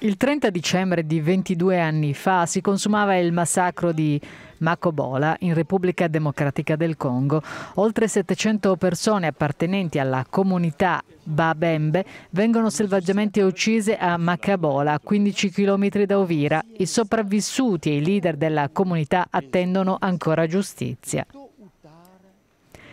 Il 30 dicembre di 22 anni fa si consumava il massacro di Makobola in Repubblica Democratica del Congo. Oltre 700 persone appartenenti alla comunità Babembe vengono selvaggiamente uccise a Makabola, a 15 km da Ovira. I sopravvissuti e i leader della comunità attendono ancora giustizia.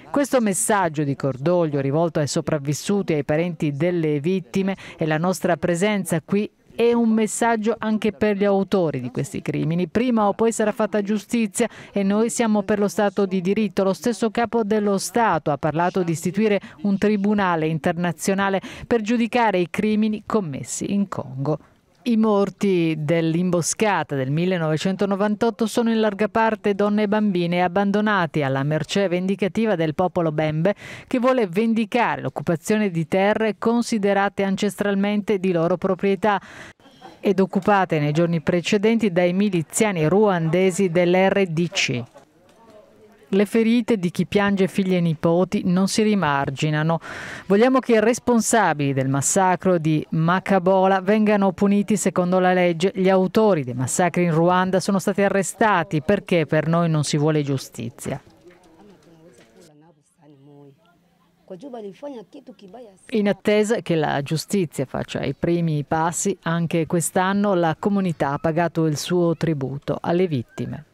Questo messaggio di cordoglio rivolto ai sopravvissuti e ai parenti delle vittime e la nostra presenza qui è un messaggio anche per gli autori di questi crimini. Prima o poi sarà fatta giustizia e noi siamo per lo Stato di diritto. Lo stesso capo dello Stato ha parlato di istituire un tribunale internazionale per giudicare i crimini commessi in Congo. I morti dell'imboscata del 1998 sono in larga parte donne e bambine abbandonati alla mercé vendicativa del popolo Bembe che vuole vendicare l'occupazione di terre considerate ancestralmente di loro proprietà ed occupate nei giorni precedenti dai miliziani ruandesi dell'RDC. Le ferite di chi piange figli e nipoti non si rimarginano. Vogliamo che i responsabili del massacro di Macabola vengano puniti secondo la legge. Gli autori dei massacri in Ruanda sono stati arrestati perché per noi non si vuole giustizia. In attesa che la giustizia faccia i primi passi, anche quest'anno la comunità ha pagato il suo tributo alle vittime.